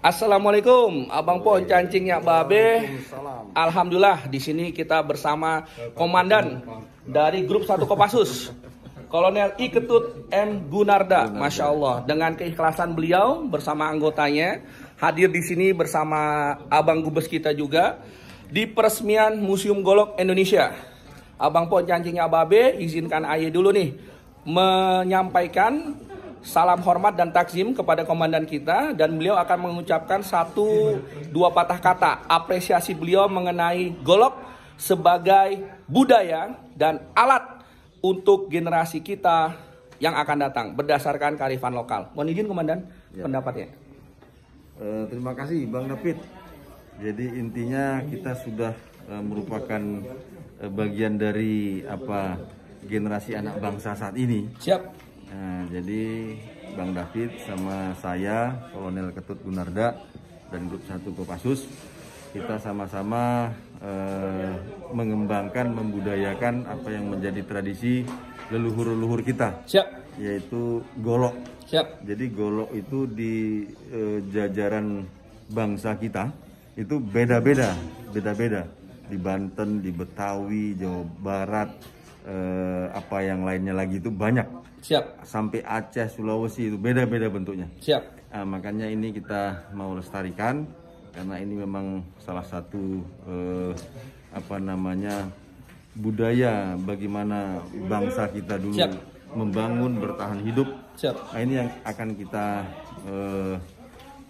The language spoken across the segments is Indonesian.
Assalamualaikum, Abang Pon cancingnya Babe. Alhamdulillah di sini kita bersama komandan dari grup 1 Kopassus. Kolonel I Ketut M Gunarda, Masya Allah, dengan keikhlasan beliau bersama anggotanya hadir di sini bersama Abang Gubes kita juga di peresmian Museum Golok Indonesia. Abang Pon cancingnya Babe, izinkan ayah dulu nih menyampaikan salam hormat dan takzim kepada komandan kita dan beliau akan mengucapkan satu dua patah kata apresiasi beliau mengenai golok sebagai budaya dan alat untuk generasi kita yang akan datang berdasarkan karifan lokal. Mohon izin komandan ya. pendapatnya. E, terima kasih Bang David. Jadi intinya kita sudah e, merupakan e, bagian dari apa generasi anak bangsa saat ini. Siap Nah, jadi Bang David sama saya, Kolonel Ketut Gunarda dan Grup Satu Kopassus, kita sama-sama eh, mengembangkan, membudayakan apa yang menjadi tradisi leluhur-leluhur kita. Siap. Yaitu golok. Siap. Jadi golok itu di eh, jajaran bangsa kita itu beda-beda, beda-beda. Di Banten, di Betawi, Jawa Barat, eh, apa yang lainnya lagi itu banyak. Siap. Sampai Aceh, Sulawesi itu beda-beda bentuknya. Siap. Nah, makanya ini kita mau lestarikan karena ini memang salah satu eh, apa namanya budaya bagaimana bangsa kita dulu Siap. membangun bertahan hidup. Siap. Nah, ini yang akan kita eh,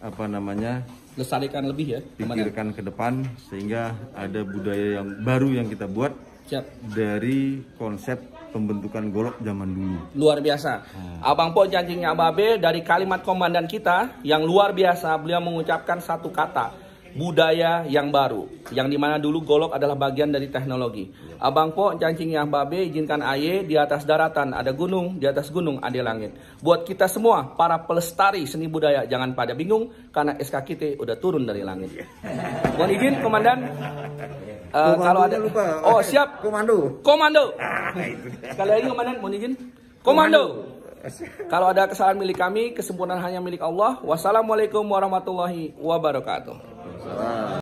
apa namanya lestarikan lebih ya. Pikirkan ke depan sehingga ada budaya yang baru yang kita buat Siap. dari konsep pembentukan golok zaman dulu. Luar biasa. Hmm. Abang Po janjinya Babe dari kalimat komandan kita yang luar biasa beliau mengucapkan satu kata budaya yang baru yang dimana dulu golok adalah bagian dari teknologi ya. abang po cacing yang babe izinkan aye di atas daratan ada gunung di atas gunung ada langit buat kita semua para pelestari seni budaya jangan pada bingung karena SKKT udah turun dari langit ya. mohon izin komandan Uh, kalau ada lupa. Oh, siap. Komando. Komando. Ah, Sekali lagi komandan mohon izin. Komando. Komando. kalau ada kesalahan milik kami, kesempurnaan hanya milik Allah. Wassalamualaikum warahmatullahi wabarakatuh.